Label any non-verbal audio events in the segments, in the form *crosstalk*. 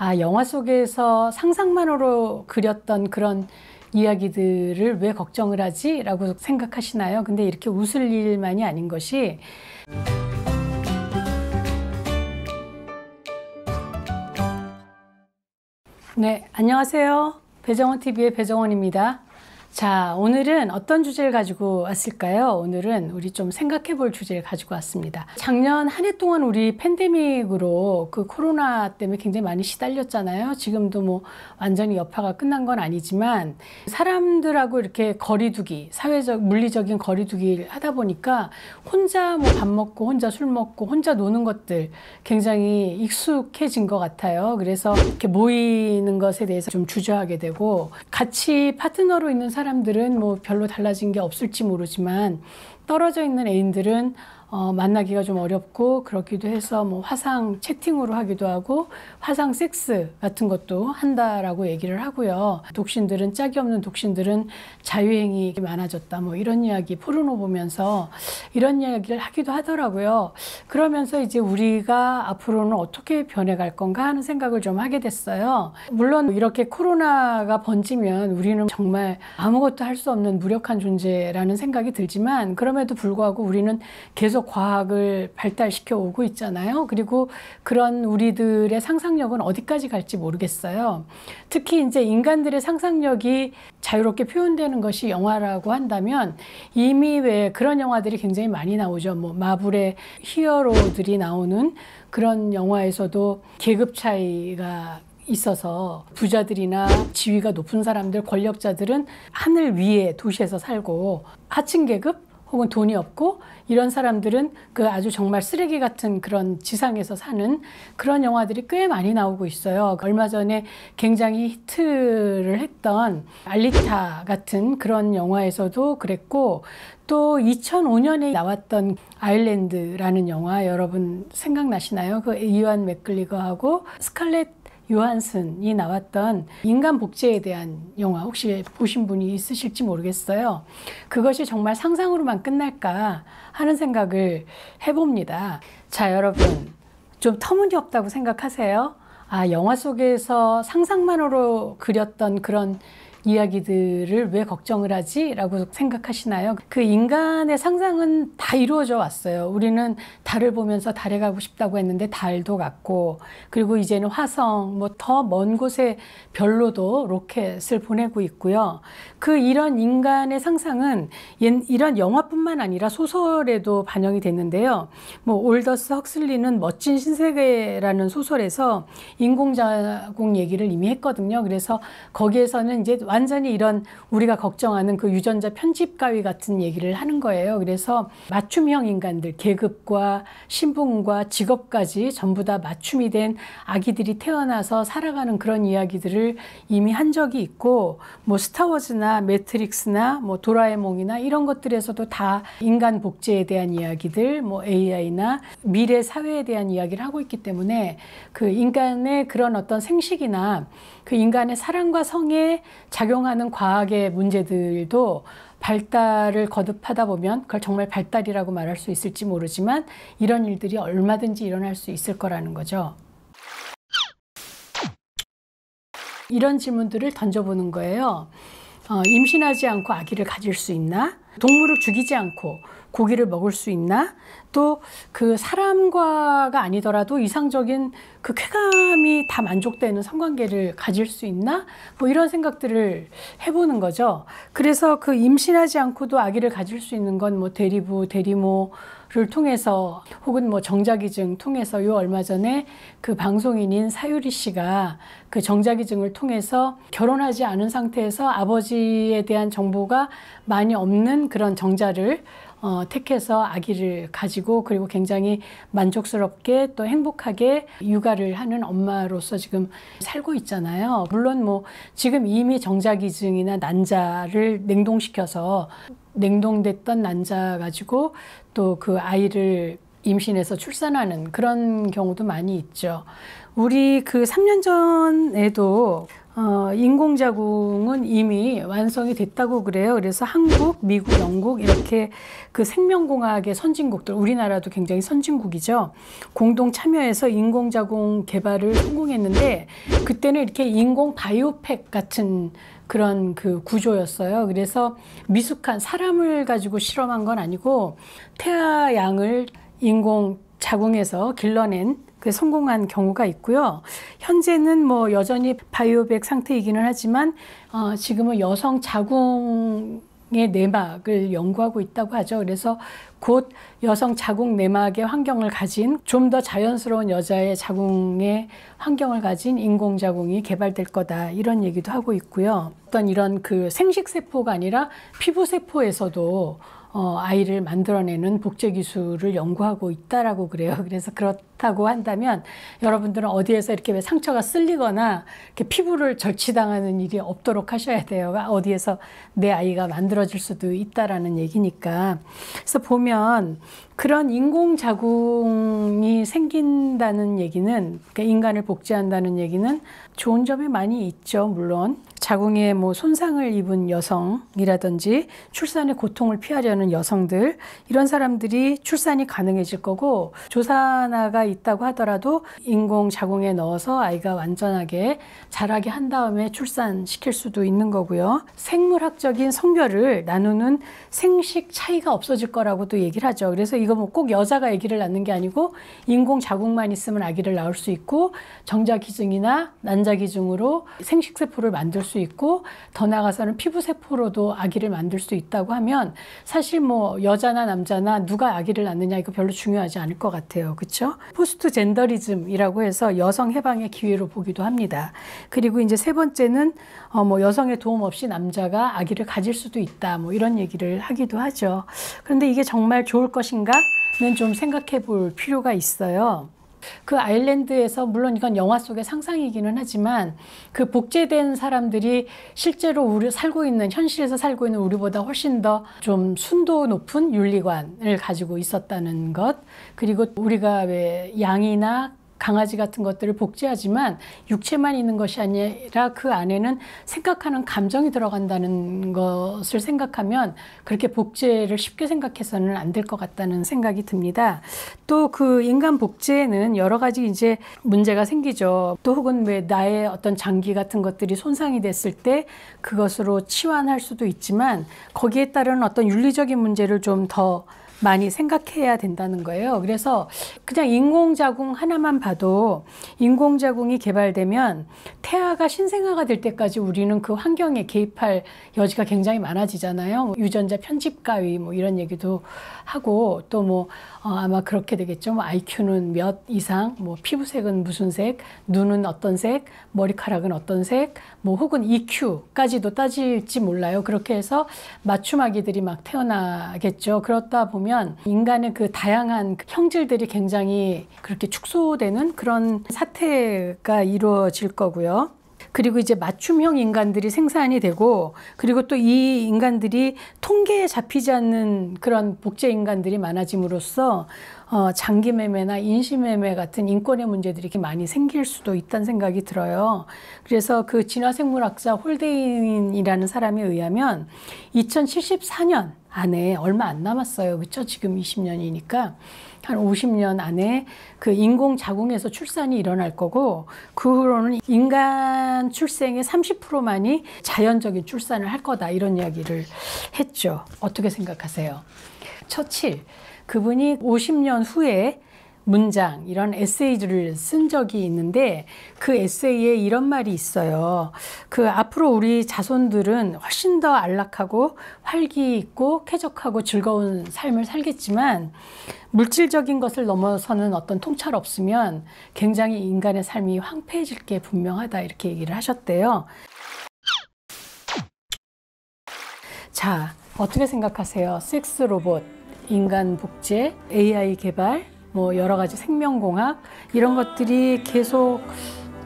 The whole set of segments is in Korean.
아, 영화 속에서 상상만으로 그렸던 그런 이야기들을 왜 걱정을 하지? 라고 생각하시나요? 근데 이렇게 웃을 일만이 아닌 것이 네, 안녕하세요. 배정원 TV의 배정원입니다. 자, 오늘은 어떤 주제를 가지고 왔을까요? 오늘은 우리 좀 생각해 볼 주제를 가지고 왔습니다. 작년 한 해 동안 우리 팬데믹으로 그 코로나 때문에 굉장히 많이 시달렸잖아요. 지금도 뭐 완전히 여파가 끝난 건 아니지만 사람들하고 이렇게 거리두기, 사회적, 물리적인 거리두기를 하다 보니까 혼자 뭐 밥 먹고 혼자 술 먹고 혼자 노는 것들 굉장히 익숙해진 것 같아요. 그래서 이렇게 모이는 것에 대해서 좀 주저하게 되고 같이 파트너로 있는 사람들은 뭐 별로 달라진 게 없을지 모르지만 떨어져 있는 애인들은 어, 만나기가 좀 어렵고 그렇기도 해서 뭐 화상 채팅으로 하기도 하고 화상 섹스 같은 것도 한다라고 얘기를 하고요. 독신들은 짝이 없는 독신들은 자유행위 많아졌다 뭐 이런 이야기 포르노 보면서 이런 이야기를 하기도 하더라고요. 그러면서 이제 우리가 앞으로는 어떻게 변해갈 건가 하는 생각을 좀 하게 됐어요. 물론 이렇게 코로나가 번지면 우리는 정말 아무것도 할 수 없는 무력한 존재라는 생각이 들지만 그럼에도 불구하고 우리는 계속 계속 과학을 발달시켜 오고 있잖아요. 그리고 그런 우리들의 상상력은 어디까지 갈지 모르겠어요. 특히 이제 인간들의 상상력이 자유롭게 표현되는 것이 영화라고 한다면 이미 왜 그런 영화들이 굉장히 많이 나오죠. 뭐 마블의 히어로들이 나오는 그런 영화에서도 계급 차이가 있어서 부자들이나 지위가 높은 사람들, 권력자들은 하늘 위에 도시에서 살고 하층 계급, 혹은 돈이 없고 이런 사람들은 그 아주 정말 쓰레기 같은 그런 지상에서 사는 그런 영화들이 꽤 많이 나오고 있어요. 그 얼마 전에 굉장히 히트를 했던 알리타 같은 그런 영화에서도 그랬고 또 2005년에 나왔던 아일랜드라는 영화 여러분 생각나시나요? 그 이완 맥글리거하고 스칼렛 요한슨이 나왔던 인간 복제에 대한 영화 혹시 보신 분이 있으실지 모르겠어요. 그것이 정말 상상으로만 끝날까 하는 생각을 해봅니다. 자, 여러분. 좀 터무니없다고 생각하세요? 아, 영화 속에서 상상만으로 그렸던 그런 이야기들을 왜 걱정을 하지? 라고 생각하시나요? 그 인간의 상상은 다 이루어져 왔어요. 우리는 달을 보면서 달에 가고 싶다고 했는데 달도 갔고, 그리고 이제는 화성, 뭐 더 먼 곳에 별로도 로켓을 보내고 있고요. 그 이런 인간의 상상은 이런 영화뿐만 아니라 소설에도 반영이 됐는데요. 뭐 올더스 헉슬리는 멋진 신세계라는 소설에서 인공자궁 얘기를 이미 했거든요. 그래서 거기에서는 이제 완전히 이런 우리가 걱정하는 그 유전자 편집 가위 같은 얘기를 하는 거예요. 그래서 맞춤형 인간들 계급과 신분과 직업까지 전부 다 맞춤이 된 아기들이 태어나서 살아가는 그런 이야기들을 이미 한 적이 있고 뭐 스타워즈나 빅뱅나 매트릭스나 뭐 도라에몽이나 이런 것들에서도 다 인간 복제에 대한 이야기들, 뭐 AI나 미래 사회에 대한 이야기를 하고 있기 때문에 그 인간의 그런 어떤 생식이나 그 인간의 사랑과 성에 작용하는 과학의 문제들도 발달을 거듭하다 보면 그걸 정말 발달이라고 말할 수 있을지 모르지만 이런 일들이 얼마든지 일어날 수 있을 거라는 거죠. 이런 질문들을 던져보는 거예요. 어, 임신하지 않고 아기를 가질 수 있나? 동물을 죽이지 않고 고기를 먹을 수 있나? 또 그 사람과가 아니더라도 이상적인 그 쾌감이 다 만족되는 성관계를 가질 수 있나? 뭐 이런 생각들을 해보는 거죠. 그래서 그 임신하지 않고도 아기를 가질 수 있는 건 뭐 대리부, 대리모, 를 통해서 혹은 뭐 정자기증 통해서 요 얼마 전에 그 방송인인 사유리 씨가 그 정자기증을 통해서 결혼하지 않은 상태에서 아버지에 대한 정보가 많이 없는 그런 정자를 어, 택해서 아기를 가지고 그리고 굉장히 만족스럽게 또 행복하게 육아를 하는 엄마로서 지금 살고 있잖아요. 물론 뭐 지금 이미 정자기증이나 난자를 냉동시켜서 냉동됐던 난자 가지고 또 그 아이를 임신해서 출산하는 그런 경우도 많이 있죠. 우리 그 3년 전에도 어, 인공자궁은 이미 완성이 됐다고 그래요. 그래서 한국, 미국, 영국 이렇게 그 생명공학의 선진국들, 우리나라도 굉장히 선진국이죠. 공동 참여해서 인공자궁 개발을 성공했는데 그때는 이렇게 인공 바이오팩 같은 그런 그 구조였어요. 그래서 미숙한 사람을 가지고 실험한 건 아니고 태아 양을 인공 자궁에서 길러낸 그 성공한 경우가 있고요. 현재는 뭐 여전히 바이오백 상태이기는 하지만 어 지금은 여성 자궁 의 내막을 연구하고 있다고 하죠. 그래서 곧 여성 자궁 내막의 환경을 가진 좀 더 자연스러운 여자의 자궁의 환경을 가진 인공 자궁이 개발될 거다 이런 얘기도 하고 있고요. 어떤 이런 그 생식 세포가 아니라 피부 세포에서도 어, 아이를 만들어내는 복제 기술을 연구하고 있다라고 그래요. *laughs* 그래서 그렇다고 한다면 여러분들은 어디에서 이렇게 왜 상처가 쓸리거나 이렇게 피부를 절취당하는 일이 없도록 하셔야 돼요. 어디에서 내 아이가 만들어질 수도 있다라는 얘기니까. 그래서 보면 그런 인공 자궁이 생긴다는 얘기는 그러니까 인간을 복제한다는 얘기는 좋은 점이 많이 있죠. 물론 자궁에 뭐 손상을 입은 여성이라든지 출산의 고통을 피하려는 여성들 이런 사람들이 출산이 가능해질 거고 조산화가 있다고 하더라도 인공 자궁에 넣어서 아이가 완전하게 자라게 한 다음에 출산시킬 수도 있는 거고요. 생물학적인 성별을 나누는 생식 차이가 없어질 거라고도 얘기를 하죠. 그래서 이거 뭐 꼭 여자가 아기를 낳는 게 아니고 인공 자궁만 있으면 아기를 낳을 수 있고 정자 기증이나 난자 기증으로 생식세포를 만들 수수 있고 더 나아가서는 피부 세포로도 아기를 만들 수 있다고 하면 사실 뭐 여자나 남자나 누가 아기를 낳느냐 이거 별로 중요하지 않을 것 같아요. 그쵸 포스트 젠더리즘이라고 해서 여성 해방의 기회로 보기도 합니다. 그리고 이제 세 번째는 어뭐 여성의 도움 없이 남자가 아기를 가질 수도 있다. 뭐 이런 얘기를 하기도 하죠. 그런데 이게 정말 좋을 것인가는 좀 생각해 볼 필요가 있어요. 그 아일랜드에서 물론 이건 영화 속의 상상이기는 하지만 그 복제된 사람들이 실제로 우리 살고 있는 현실에서 살고 있는 우리보다 훨씬 더 좀 순도 높은 윤리관을 가지고 있었다는 것 그리고 우리가 왜 양이나 강아지 같은 것들을 복제하지만 육체만 있는 것이 아니라 그 안에는 생각하는 감정이 들어간다는 것을 생각하면 그렇게 복제를 쉽게 생각해서는 안 될 것 같다는 생각이 듭니다. 또 그 인간 복제에는 여러 가지 이제 문제가 생기죠. 또 혹은 왜 나의 어떤 장기 같은 것들이 손상이 됐을 때 그것으로 치환할 수도 있지만 거기에 따른 어떤 윤리적인 문제를 좀더 많이 생각해야 된다는 거예요. 그래서 그냥 인공자궁 하나만 봐도 인공자궁이 개발되면 태아가 신생아가 될 때까지 우리는 그 환경에 개입할 여지가 굉장히 많아지잖아요. 유전자 편집 가위 뭐 이런 얘기도 하고 또뭐 어 아마 그렇게 되겠죠. 뭐 IQ는 몇 이상, 뭐 피부색은 무슨 색, 눈은 어떤 색, 머리카락은 어떤 색, 뭐 혹은 EQ까지도 따질지 몰라요. 그렇게 해서 맞춤 아기들이 막 태어나겠죠. 그렇다 보면 보면 인간의 그 다양한 그 형질들이 굉장히 그렇게 축소되는 그런 사태가 이루어질 거고요. 그리고 이제 맞춤형 인간들이 생산이 되고 그리고 또 이 인간들이 통계에 잡히지 않는 그런 복제 인간들이 많아짐으로써 어, 장기 매매나 인시 매매 같은 인권의 문제들이 많이 생길 수도 있다는 생각이 들어요. 그래서 그 진화생물학자 홀데인이라는 사람에 의하면 2074년 안에 얼마 안 남았어요. 그렇죠? 지금 20년이니까 한 50년 안에 그 인공 자궁에서 출산이 일어날 거고 그 후로는 인간 출생의 30%만이 자연적인 출산을 할 거다 이런 이야기를 했죠. 어떻게 생각하세요? 처칠 그분이 50년 후에 문장, 이런 에세이를 쓴 적이 있는데 그 에세이에 이런 말이 있어요. 그 앞으로 우리 자손들은 훨씬 더 안락하고 활기 있고 쾌적하고 즐거운 삶을 살겠지만 물질적인 것을 넘어서는 어떤 통찰 없으면 굉장히 인간의 삶이 황폐해질 게 분명하다 이렇게 얘기를 하셨대요. 자, 어떻게 생각하세요? 섹스 로봇, 인간 복제, AI 개발, 뭐 여러 가지 생명공학 이런 것들이 계속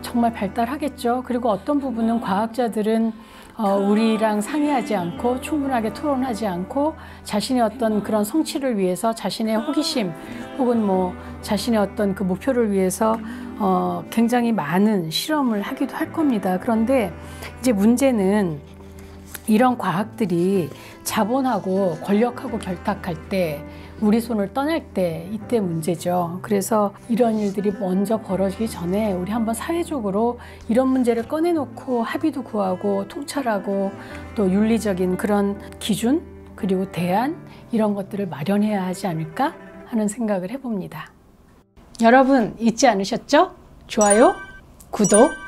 정말 발달하겠죠. 그리고 어떤 부분은 과학자들은 어, 우리랑 상의하지 않고 충분하게 토론하지 않고 자신의 어떤 그런 성취를 위해서 자신의 호기심 혹은 뭐 자신의 어떤 그 목표를 위해서 어, 굉장히 많은 실험을 하기도 할 겁니다. 그런데 이제 문제는 이런 과학들이 자본하고 권력하고 결탁할 때 우리 손을 떠날 때 이때 문제죠. 그래서 이런 일들이 먼저 벌어지기 전에 우리 한번 사회적으로 이런 문제를 꺼내놓고 합의도 구하고 통찰하고 또 윤리적인 그런 기준 그리고 대안 이런 것들을 마련해야 하지 않을까 하는 생각을 해봅니다. 여러분 잊지 않으셨죠? 좋아요, 구독,